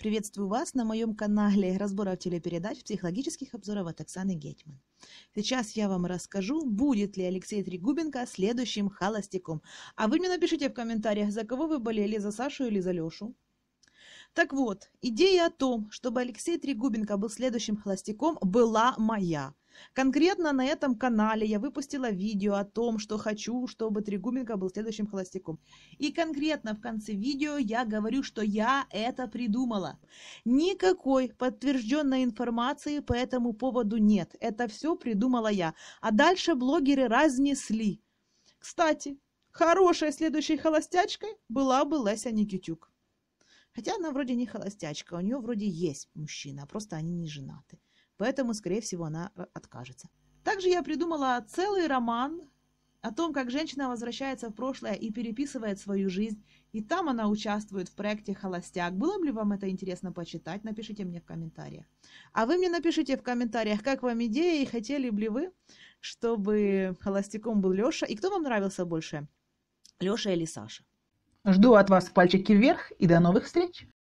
Приветствую вас на моем канале разборов телепередач психологических обзоров от Оксаны Гетьман. Сейчас я вам расскажу, будет ли Алексей Трегубенко следующим холостяком. А вы мне напишите в комментариях, за кого вы болели, за Сашу или за Лешу. Так вот, идея о том, чтобы Алексей Трегубенко был следующим холостяком, была моя. Конкретно на этом канале я выпустила видео о том, что хочу, чтобы Тригуменко был следующим холостяком. И конкретно в конце видео я говорю, что я это придумала. Никакой подтвержденной информации по этому поводу нет. Это все придумала я. А дальше блогеры разнесли. Кстати, хорошей следующей холостячкой была бы Леся Никитюк. Хотя она вроде не холостячка, у нее вроде есть мужчина, а просто они не женаты поэтому, скорее всего, она э, откажется. Также я придумала целый роман о том, как женщина возвращается в прошлое и переписывает свою жизнь, и там она участвует в проекте «Холостяк». Было ли вам это интересно почитать? Напишите мне в комментариях. А вы мне напишите в комментариях, как вам идея, и хотели бы вы, чтобы холостяком был Лёша и кто вам нравился больше, Лёша или Саша? Жду от вас пальчики вверх, и до новых встреч!